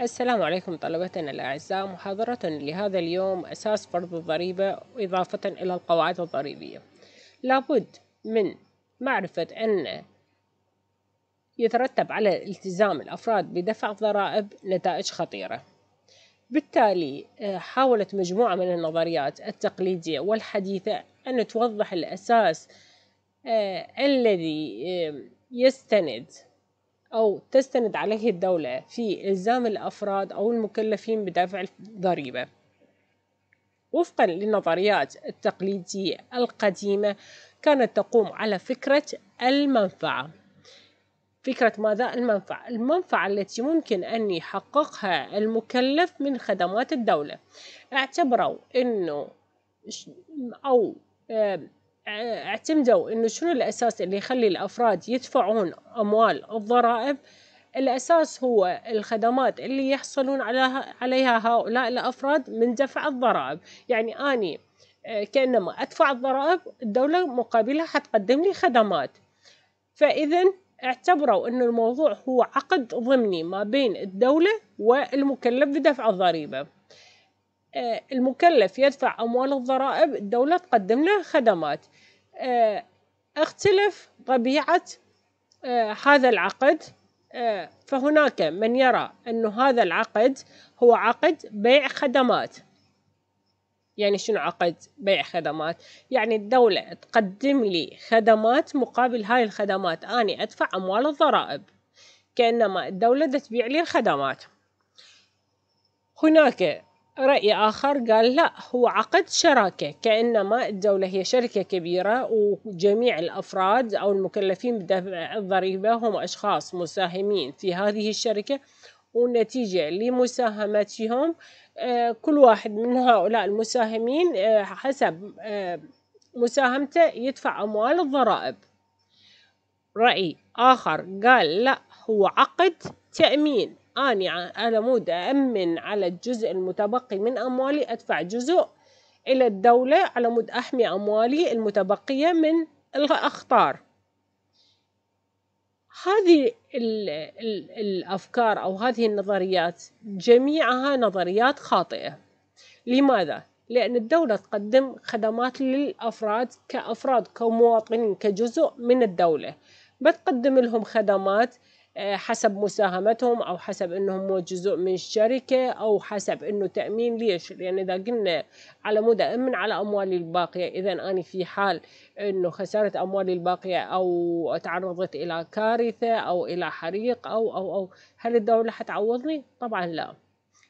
السلام عليكم طلبتنا الأعزاء محاضرة لهذا اليوم أساس فرض الضريبة إضافة إلى القواعد الضريبية لابد من معرفة أن يترتب على التزام الأفراد بدفع الضرائب نتائج خطيرة بالتالي آه، حاولت مجموعة من النظريات التقليدية والحديثة أن توضح الأساس آه، الذي آه، يستند أو تستند عليه الدولة في إلزام الأفراد أو المكلفين بدفع الضريبة وفقا للنظريات التقليدية القديمة كانت تقوم على فكرة المنفعة فكرة ماذا المنفعة المنفعة التي ممكن أن يحققها المكلف من خدمات الدولة اعتبروا أنه أو آه، اعتمدوا انه شنو الاساس اللي يخلي الافراد يدفعون اموال الضرائب الاساس هو الخدمات اللي يحصلون عليها هؤلاء الافراد من دفع الضرائب يعني اني آه، كانما ادفع الضرائب الدوله مقابلها حتقدم لي خدمات فاذا اعتبروا ان الموضوع هو عقد ضمني ما بين الدوله والمكلف بدفع الضريبه آه، المكلف يدفع أموال الضرائب الدولة تقدم له خدمات آه، اختلف طبيعة آه، هذا العقد فهناك من يرى أن هذا العقد هو عقد بيع خدمات يعني شنو عقد بيع خدمات يعني الدولة تقدم لي خدمات مقابل هاي الخدمات أني أدفع أموال الضرائب كأنما الدولة تبيع لي الخدمات هناك رأي آخر قال لا هو عقد شراكة كأنما الدولة هي شركة كبيرة وجميع الأفراد أو المكلفين بدفع الضريبة هم أشخاص مساهمين في هذه الشركة ونتيجة لمساهمتهم آه، كل واحد من هؤلاء المساهمين آه، حسب آه، مساهمته يدفع أموال الضرائب رأي آخر قال لا هو عقد تأمين أنا على مود أأمن على الجزء المتبقي من أموالي أدفع جزء إلى الدولة على مود أحمي أموالي المتبقية من الأخطار هذه ال ال الأفكار أو هذه النظريات جميعها نظريات خاطئة لماذا؟ لأن الدولة تقدم خدمات للأفراد كأفراد كمواطنين كجزء من الدولة بتقدم لهم خدمات آه، حسب مساهمتهم أو حسب أنهم مو جزء من الشركة أو حسب أنه تأمين ليش يعني إذا قلنا على مدى أمن على أموالي الباقية إذا أنا في حال أنه خسرت أموالي الباقية أو تعرضت إلى كارثة أو إلى حريق أو أو أو هل الدولة حتعوضني؟ طبعا لا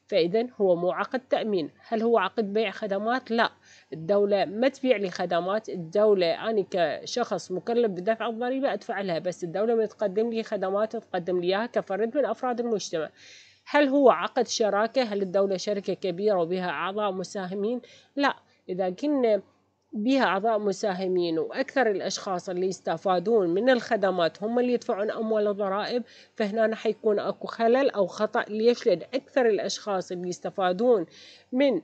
فإذا هو مو عقد تأمين هل هو عقد بيع خدمات؟ لا الدولة ما تبيع لي خدمات الدولة أنا كشخص مكلف بدفع الضريبة أدفع لها بس الدولة ما تقدم لي خدمات تقدم لي إياها كفرد من أفراد المجتمع هل هو عقد شراكة؟ هل الدولة شركة كبيرة وبها أعضاء مساهمين؟ لا إذا كنا بها أعضاء مساهمين وأكثر الأشخاص اللي يستفادون من الخدمات هم اللي يدفعون أموال الضرائب فهنا حيكون أكو خلل أو خطأ ليش لأن أكثر الأشخاص اللي يستفادون من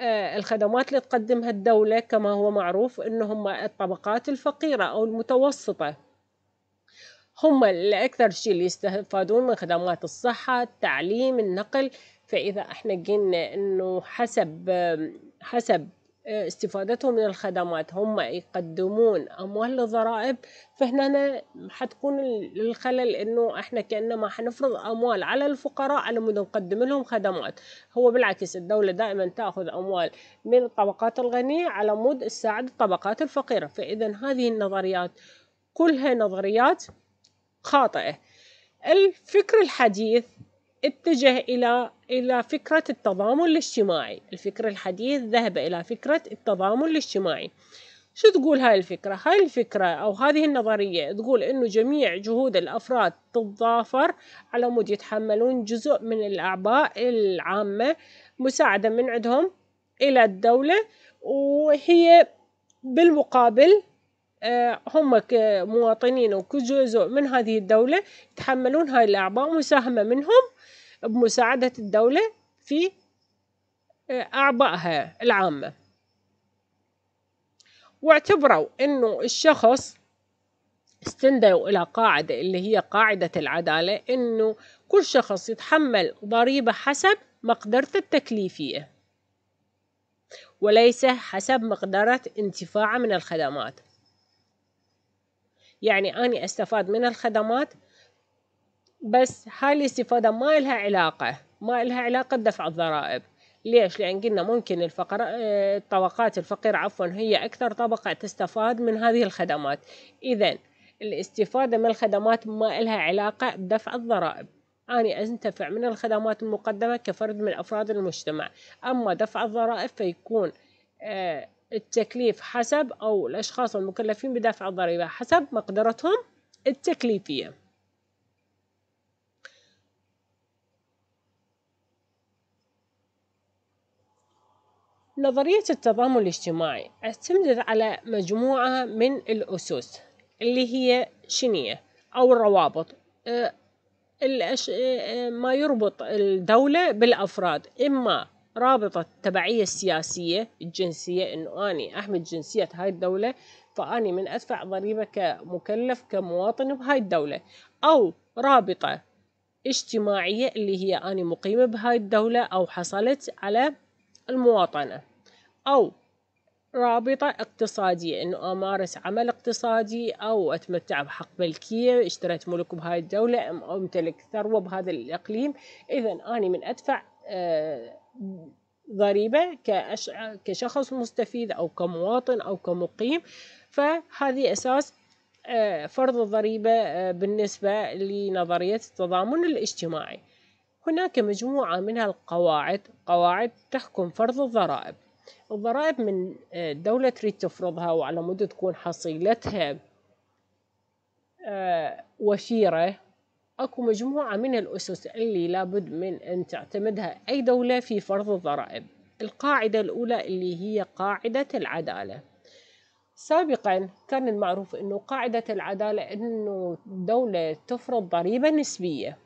آه، الخدمات اللي تقدمها الدولة كما هو معروف أنهم الطبقات الفقيرة أو المتوسطة هم الأكثر شيء اللي يستفادون من خدمات الصحة التعليم النقل فإذا احنا قلنا أنه حسب حسب استفادتهم من الخدمات هم يقدمون اموال للضرائب فهنا حتكون الخلل انه احنا كانما حنفرض اموال على الفقراء على مود نقدم لهم خدمات هو بالعكس الدوله دائما تاخذ اموال من الطبقات الغنيه على مود تساعد الطبقات الفقيره فاذا هذه النظريات كلها نظريات خاطئه الفكر الحديث اتجه إلى إلى فكرة التضامن الاجتماعي الفكر الحديث ذهب إلى فكرة التضامن الاجتماعي شو تقول هاي الفكرة؟ هاي الفكرة أو هذه النظرية تقول إنه جميع جهود الأفراد تتضافر على مود يتحملون جزء من الأعباء العامة مساعدة من عندهم إلى الدولة وهي بالمقابل آه، هم كمواطنين وكجزء من هذه الدولة يتحملون هاي الأعباء مساهمة منهم بمساعدة الدولة في آه، أعبائها العامة واعتبروا أنه الشخص استندوا إلى قاعدة اللي هي قاعدة العدالة أنه كل شخص يتحمل ضريبة حسب مقدرته التكليفية وليس حسب مقدرة انتفاعه من الخدمات يعني أني أستفاد من الخدمات بس هاي الاستفادة ما إلها علاقة ما إلها علاقة بدفع الضرائب ليش؟ لأن قلنا ممكن الفقر الطبقات آه، الفقيرة عفوا هي أكثر طبقة تستفاد من هذه الخدمات إذا الاستفادة من الخدمات ما إلها علاقة بدفع الضرائب أني أنتفع من الخدمات المقدمة كفرد من أفراد المجتمع أما دفع الضرائب فيكون آه، التكليف حسب أو الأشخاص المكلفين بدفع الضريبة حسب مقدرتهم التكليفية نظرية التضامن الاجتماعي اعتمدت على مجموعة من الأسس اللي هي شنية أو الروابط آه، آه، ما يربط الدولة بالأفراد إما رابطة التبعية السياسية الجنسية إنه أني أحمل جنسية هاي الدولة فأني من أدفع ضريبة كمكلف كمواطن بهاي الدولة أو رابطة اجتماعية اللي هي أني مقيمة بهاي الدولة أو حصلت على المواطنة أو رابطة اقتصادية إنه أمارس عمل اقتصادي أو أتمتع بحق ملكية اشتريت ملك بهاي الدولة أم أمتلك ثروة بهذا الإقليم إذا أنا من أدفع ضريبة كشخص مستفيد أو كمواطن أو كمقيم فهذه أساس آه، فرض الضريبة آه، بالنسبة لنظرية التضامن الاجتماعي هناك مجموعة من القواعد قواعد تحكم فرض الضرائب الضرائب من آه، دولة تريد تفرضها وعلى مود تكون حصيلتها وفيرة أكو مجموعة من الأسس اللي لابد من أن تعتمدها أي دولة في فرض الضرائب القاعدة الأولى اللي هي قاعدة العدالة سابقا كان المعروف أنه قاعدة العدالة أنه الدولة تفرض ضريبة نسبية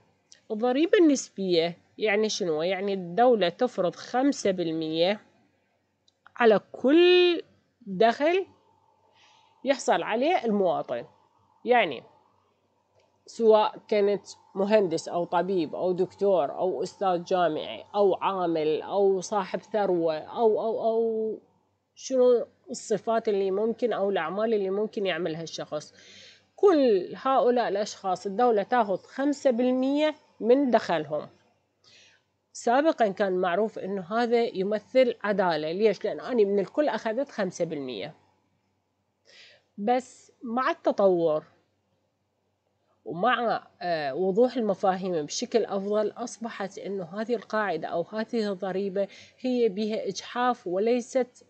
الضريبة النسبية يعني شنو؟ يعني الدولة تفرض خمسة بالمية على كل دخل يحصل عليه المواطن يعني سواء كنت مهندس أو طبيب أو دكتور أو أستاذ جامعي أو عامل أو صاحب ثروة أو أو أو شنو الصفات اللي ممكن أو الأعمال اللي ممكن يعملها الشخص كل هؤلاء الأشخاص الدولة تاخذ خمسة بالمية من دخلهم سابقا كان معروف أنه هذا يمثل عدالة ليش؟ لأن أنا من الكل أخذت خمسة بالمية بس مع التطور ومع آه، وضوح المفاهيم بشكل أفضل أصبحت أنه هذه القاعدة أو هذه الضريبة هي بها إجحاف وليست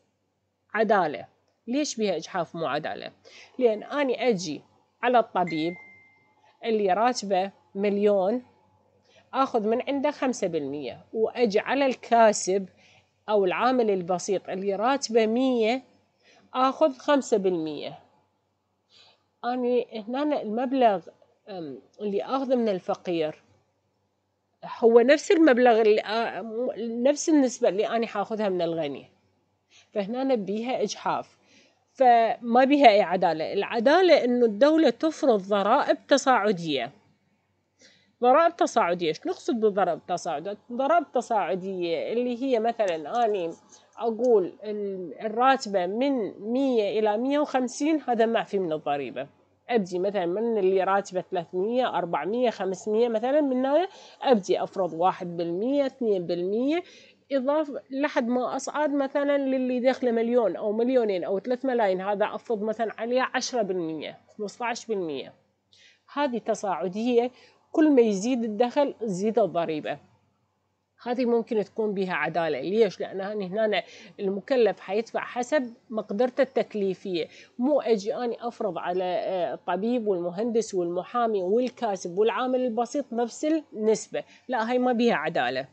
عدالة ليش بها إجحاف مو عدالة؟ لأن أنا أجي على الطبيب اللي راتبه مليون أخذ من عنده خمسة بالمية وأجي على الكاسب أو العامل البسيط اللي راتبه مية أخذ خمسة بالمية أنا هنا المبلغ اللي اخذه من الفقير هو نفس المبلغ اللي آه، نفس النسبة اللي أنا حاخذها من الغني فهنا بيها إجحاف فما بيها أي عدالة العدالة إنه الدولة تفرض ضرائب تصاعدية ضرائب تصاعدية شو نقصد بضرائب تصاعدية ضرائب تصاعدية اللي هي مثلا أنا أقول الراتبة من 100 إلى 150 هذا معفي من الضريبة ابدي مثلا من اللي راتبه 300 400 500 مثلا من هنا ابدي افرض 1% 2% إضافة لحد ما أصعد مثلا للي دخله مليون أو مليونين أو ثلاث ملايين هذا أفرض مثلا عليه عشرة بالمية خمسة عشر بالمية هذه تصاعدية كل ما يزيد الدخل تزيد الضريبة هذه ممكن تكون بها عدالة ليش؟ لأن هنا المكلف حيدفع حسب مقدرته التكليفية مو أجي أني أفرض على آه، الطبيب والمهندس والمحامي والكاسب والعامل البسيط نفس النسبة لا هاي ما بها عدالة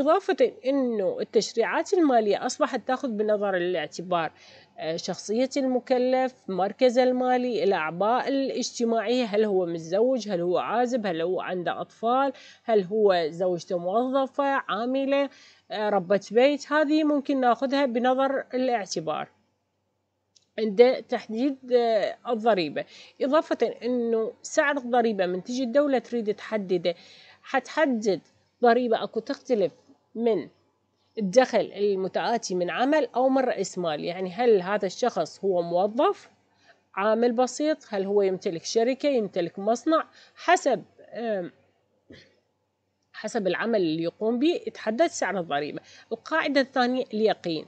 إضافة أنه التشريعات المالية أصبحت تأخذ بنظر الاعتبار آه، شخصية المكلف مركز المالي الأعباء الاجتماعية هل هو متزوج هل هو عازب هل هو عنده أطفال هل هو زوجته موظفة عاملة آه، ربة بيت هذه ممكن ناخذها بنظر الاعتبار عند تحديد آه، الضريبة إضافة أنه سعر الضريبة من تجي الدولة تريد تحدده حتحدد ضريبة أكو تختلف من الدخل المتآتي من عمل أو من رأس مال يعني هل هذا الشخص هو موظف عامل بسيط هل هو يمتلك شركة يمتلك مصنع حسب حسب العمل اللي يقوم به يتحدد سعر الضريبة القاعدة الثانية اليقين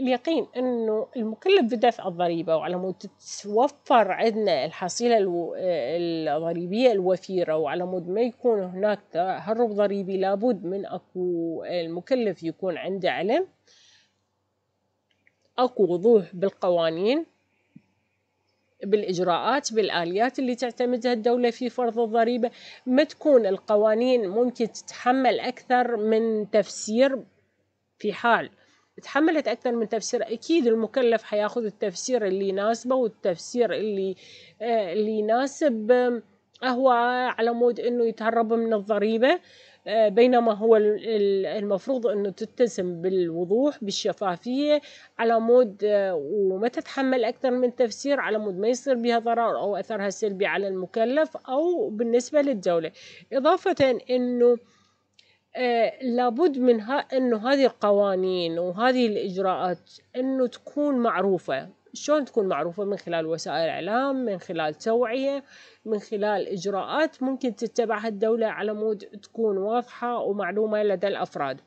اليقين أنه المكلف بدفع الضريبة وعلى مود تتوفر عندنا الحصيلة الو... الضريبية الوفيرة وعلى مود ما يكون هناك تهرب ضريبي لابد من أكو المكلف يكون عنده علم أكو وضوح بالقوانين بالإجراءات بالآليات اللي تعتمدها الدولة في فرض الضريبة ما تكون القوانين ممكن تتحمل أكثر من تفسير في حال تحملت أكثر من تفسير أكيد المكلف حياخذ التفسير اللي يناسبه والتفسير اللي آه، اللي يناسب هو على مود إنه يتهرب من الضريبة آه، بينما هو المفروض انه تتسم بالوضوح بالشفافيه على مود آه، وما تتحمل اكثر من تفسير على مود ما يصير بها ضرر او اثرها سلبي على المكلف او بالنسبه للدوله اضافه انه آه، لابد من ها انه هذه القوانين وهذه الاجراءات انه تكون معروفة شلون تكون معروفة من خلال وسائل اعلام من خلال توعية من خلال اجراءات ممكن تتبعها الدولة على مود تكون واضحة ومعلومة لدى الافراد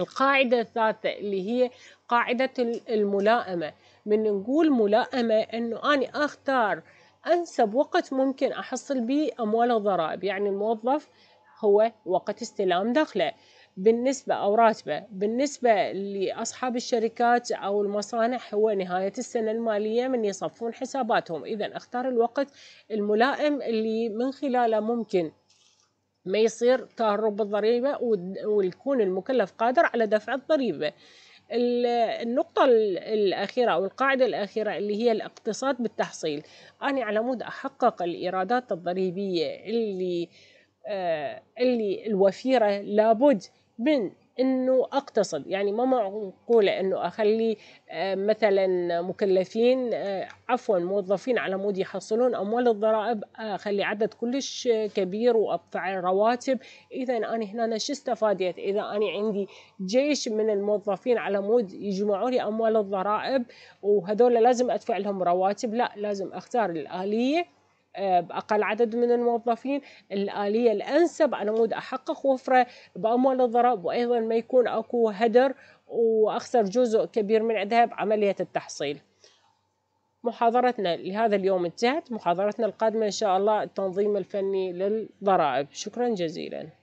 القاعدة الثالثة اللي هي قاعدة الملائمة من نقول ملائمة انه اني اختار انسب وقت ممكن احصل به اموال الضرائب يعني الموظف هو وقت استلام دخله بالنسبة أو راتبه بالنسبة لأصحاب الشركات أو المصانع هو نهاية السنة المالية من يصفون حساباتهم إذا اختار الوقت الملائم اللي من خلاله ممكن ما يصير تهرب بالضريبة ويكون المكلف قادر على دفع الضريبة النقطة الأخيرة أو القاعدة الأخيرة اللي هي الاقتصاد بالتحصيل أنا على مود أحقق الإيرادات الضريبية اللي آه، اللي الوفيرة لابد من انه اقتصد يعني ما معقولة انه اخلي آه، مثلا مكلفين آه، عفوا موظفين على مود يحصلون اموال الضرائب اخلي عدد كلش كبير وادفع رواتب اذا انا هنا شو استفاديت اذا انا عندي جيش من الموظفين على مود يجمعوا لي اموال الضرائب وهذول لازم ادفع لهم رواتب لا لازم اختار الالية باقل عدد من الموظفين الاليه الانسب على مود احقق وفره باموال الضرائب وايضا ما يكون اكو هدر واخسر جزء كبير من عندها بعمليه التحصيل. محاضرتنا لهذا اليوم انتهت، محاضرتنا القادمه ان شاء الله التنظيم الفني للضرائب، شكرا جزيلا.